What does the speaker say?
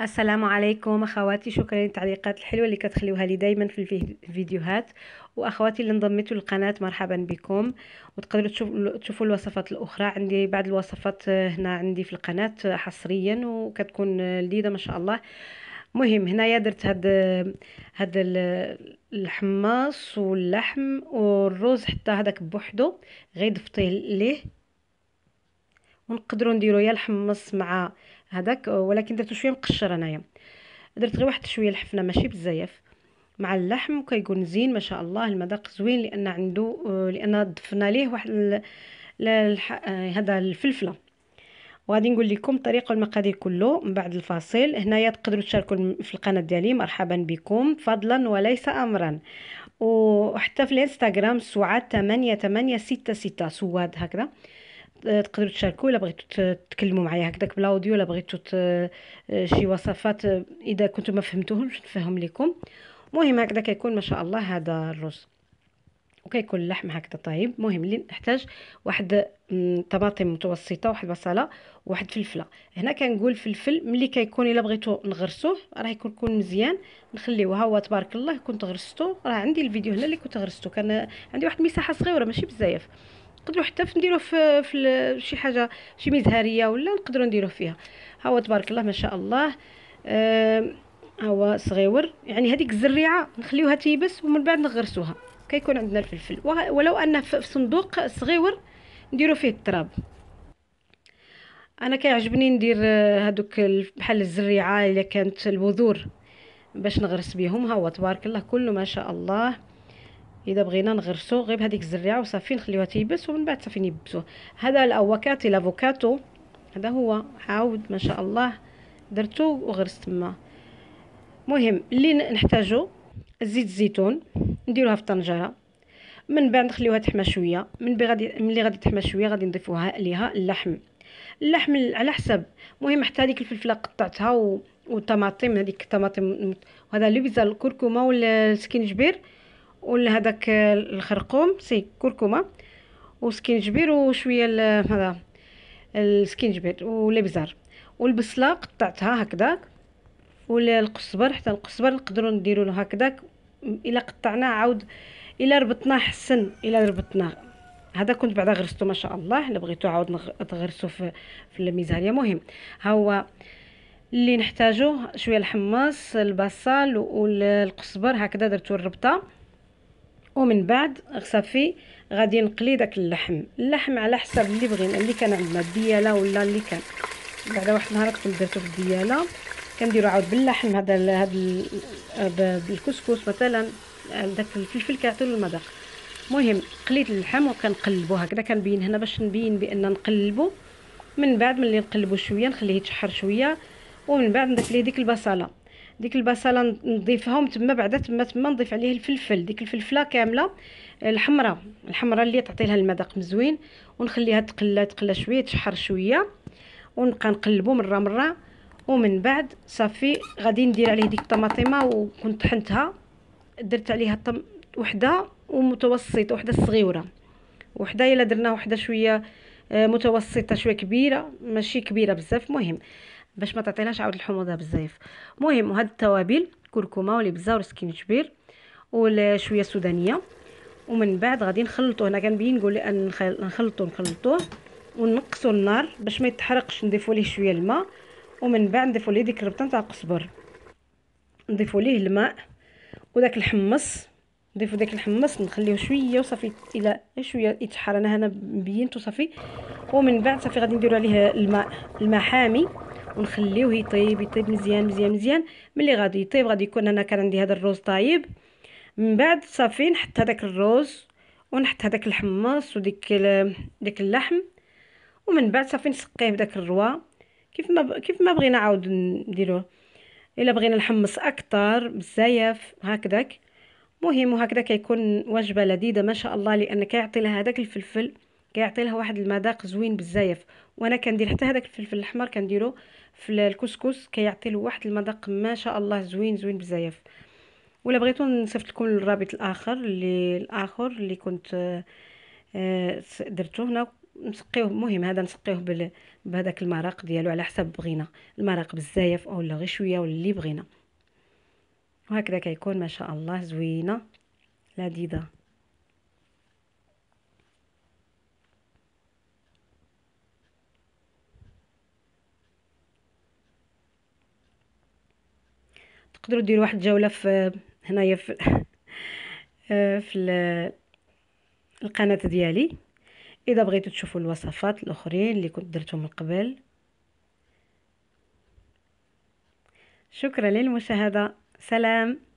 السلام عليكم اخواتي شكرا للتعليقات الحلوه اللي كتخليوها لي دائما في الفيديوهات واخواتي اللي انضميتوا للقناه مرحبا بكم وتقدروا تشوفوا الوصفات الاخرى عندي بعض الوصفات آه، هنا عندي في القناه آه، حصريا وكتكون آه، لذيذه ما شاء الله مهم هنايا درت هاد هاد الحماص واللحم والرز حتى هذاك بوحدو غير ضفتيه ليه ونقدروا نديروا يا الحمص مع هذاك ولكن درتو شويه مقشر انايا درت غير واحد شويه الحفنه ماشي بزاف مع اللحم كيكون زين ما شاء الله المذاق زوين لان عنده لان ضفنا ليه واحد هذا الفلفله وغادي نقول لكم الطريقه والمقادير كله من بعد الفاصل هنايا تقدروا تشاركوا في القناه ديالي مرحبا بكم فضلا وليس امرا وحتى في الانستغرام سعاد 8866 سواد هكذا تقدروا تشاركوا الا بغيتوا تكلموا معايا هكذاك بالاوديو الا بغيتوا شي وصفات اذا كنتم ما فهمتوهمش نفهم لكم مهم هكذا كيكون ما شاء الله هذا الرز وكيكون اللحم هكذا طيب مهم اللي نحتاج واحد طماطم متوسطه واحد بصله واحد فلفله هنا كنقول فلفل ملي كيكون الا بغيتو نغرسوه راه يكون يكون مزيان نخليوه ها هو تبارك الله كنت غرستو راه عندي الفيديو هنا اللي كنت غرستو كان عندي واحد المساحه صغيره ماشي بزاف نقدروا حتى في نديروه في, في شي حاجه شي مزهريه ولا نقدروا نديروه فيها ها هو تبارك الله ما شاء الله ها هو صغيور يعني هذيك الزريعه نخليوها تيبس ومن بعد نغرسوها كيكون عندنا الفلفل ولو ان في صندوق صغيور نديرو فيه التراب انا كيعجبني ندير هادوك آه، بحال الزريعه الا كانت البذور باش نغرس بهم ها هو تبارك الله كله ما شاء الله اذا بغينا نغرسو غير بهذيك الزريعه وصافي نخليوها تيبس ومن بعد صافي نيبسوه هذا الاوكاتي لافوكاتو هذا هو عاود ما شاء الله درتو وغرس تما مهم اللي نحتاجو زيت الزيتون نديروها في الطنجره من بعد نخليوها تحمى شويه من غادي ملي غادي تحمى شويه غادي نضيفوها ليها اللحم اللحم على حسب مهم حتى هذيك الفلفله قطعتها و... والطماطم هذيك الطماطم وهذا لبزه الكركمه والسكينجبير ولا هذاك الخرقوم سي كركمه وسكينجبير وشويه هذا السكينجبير والابزار والبصله قطعتها هكذاك والقصبر حتى القصبر نقدروا نديروا له هكذاك الا قطعناه عاود الا ربطناه حسن الا ربطناه هذا كنت بعدا غرسته ما شاء الله الا بغيتو عاود تغرسو في في الميزانيه مهم ها هو اللي نحتاجوه شويه الحمص البصل والقصبر هكذا درتو الربطه ومن بعد صافي غادي نقلي داك اللحم اللحم على حسب اللي بغينا اللي كان عندنا الدياله ولا اللي كان بعد واحد النهار كنت درتو في الدياله كنديرو عاود باللحم هذا هذا بالكسكس مثلا داك الفلفل كيعطي المذاق المهم قليت اللحم وكنقلبو هكذا كنبين هنا باش نبين بان نقلبو من بعد ملي نقلبو شويه نخليه يتشحر شويه ومن بعد نضيف ليه ديك البصله ديك البصله نضيفهم تما بعدا تما تما نضيف عليه الفلفل ديك الفلفله كامله الحمراء الحمراء اللي تعطي لها المذاق مزوين ونخليها تقلى تقلى شويه تشحر شويه ونبقى نقلبو مره مره ومن بعد صافي غادي ندير عليه ديك الطماطمه وكنت طحنتها درت عليها طم وحده ومتوسطه وحده صغيره وحده الا درناها وحده شويه آه، متوسطه شويه كبيره ماشي كبيره بزاف مهم باش ما تعطيناش عاود الحموضه بزاف مهم وهاد التوابل كركمه ولبزه ورسكين وشويه سودانيه ومن بعد غادي نخلطو هنا كنبين نقول نخلطو نخلطوه ونقصوا النار باش ما يتحرقش نضيفوا ليه شويه الماء ومن بعد نضيفوا ليه ديك الربطه نتاع القزبر نضيفوا ليه الماء وداك الحمص نضيفوا داك الحمص نخليه شويه وصافي الى شويه يتحرر انا هنا بينته صافي ومن بعد صافي غادي نديروا عليه الماء الماء حامي ونخليوه يطيب يطيب مزيان مزيان مزيان ملي غادي يطيب غادي يكون انا كان عندي هذا الروز طايب من بعد صافي نحط هذاك الروز ونحط هذاك الحمص وديك ديك اللحم ومن بعد صافي نسقيه بداك الروا كيف ما ب... كيف ما بغينا عاود نديروه الا بغينا الحمص اكثر بزاف هكذاك مهم وهكذا كيكون وجبه لذيذه ما شاء الله لان كيعطي لها هذاك الفلفل كيعطي لها واحد المذاق زوين بزاف وانا كندير حتى هذاك الفلفل الاحمر كنديرو في الكسكس كيعطي له واحد المذاق ما شاء الله زوين زوين بزاف ولا بغيتو نصيفط لكم الرابط الاخر اللي الاخر اللي كنت آه، درتو هنا نسقيوه مهم هذا نسقيوه بهذاك المرق ديالو على حسب بغينا المرق بزاف اولا غير شويه ولا بغينا وهكذا كيكون ما شاء الله زوينه لذيذه تقدروا ديروا واحد الجوله في هنايا في آه، في القناه ديالي اذا بغيتوا تشوفوا الوصفات الاخرين اللي كنت درتهم من قبل شكرا للمشاهده سلام